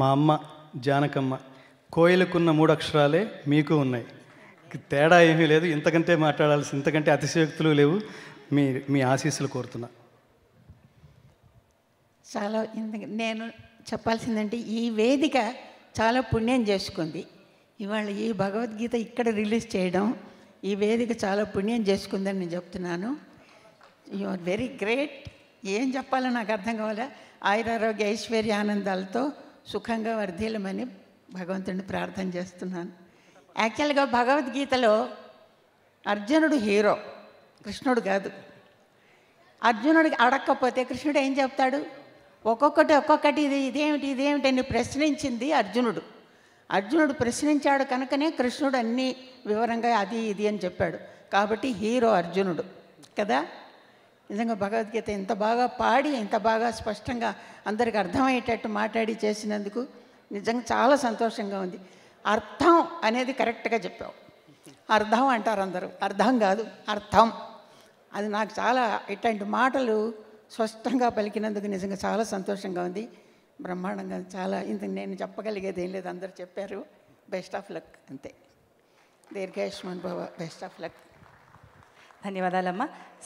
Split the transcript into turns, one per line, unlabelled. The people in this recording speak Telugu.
మా అమ్మ జానకమ్మ కోయిలకున్న మూడు అక్షరాలే మీకు ఉన్నాయి తేడా ఏమీ లేదు ఇంతకంటే మాట్లాడాల్సి ఇంతకంటే అతిశయోక్తులు లేవు మీ మీ ఆశీస్సులు కోరుతున్నా
చాలా నేను చెప్పాల్సిందంటే ఈ వేదిక చాలా పుణ్యం చేసుకుంది ఇవాళ ఈ భగవద్గీత ఇక్కడ రిలీజ్ చేయడం ఈ వేదిక చాలా పుణ్యం చేసుకుందని నేను చెప్తున్నాను యు ఆర్ వెరీ గ్రేట్ ఏం చెప్పాలో నాకు అర్థం కావాలా ఆయురారోగ్య ఐశ్వర్య ఆనందాలతో సుఖంగా వర్ధిల్లమని భగవంతుడిని ప్రార్థన చేస్తున్నాను యాక్చువల్గా భగవద్గీతలో అర్జునుడు హీరో కృష్ణుడు కాదు అర్జునుడికి అడగకపోతే కృష్ణుడు ఏం చెప్తాడు ఒక్కొక్కటి ఒక్కొక్కటి ఇది ఇదేమిటి ఇదేమిటి అని ప్రశ్నించింది అర్జునుడు అర్జునుడు ప్రశ్నించాడు కనుకనే కృష్ణుడు అన్నీ వివరంగా అది ఇది అని చెప్పాడు కాబట్టి హీరో అర్జునుడు కదా నిజంగా భగవద్గీత ఇంత బాగా పాడి ఇంత బాగా స్పష్టంగా అందరికి అర్థమయ్యేటట్టు మాట్లాడి చేసినందుకు నిజంగా చాలా సంతోషంగా ఉంది అర్థం అనేది కరెక్ట్గా చెప్పావు అర్థం అంటారు అందరూ అర్థం కాదు అర్థం అది నాకు చాలా ఇట్లాంటి మాటలు స్పష్టంగా పలికినందుకు నిజంగా చాలా సంతోషంగా ఉంది బ్రహ్మాండంగా చాలా ఇంత నేను చెప్పగలిగేది ఏం లేదు అందరు చెప్పారు బెస్ట్ ఆఫ్ లక్ అంతే దీర్ఘాయుష్మాన్ బాబా బెస్ట్ ఆఫ్ లక్ ధన్యవాదాలమ్మా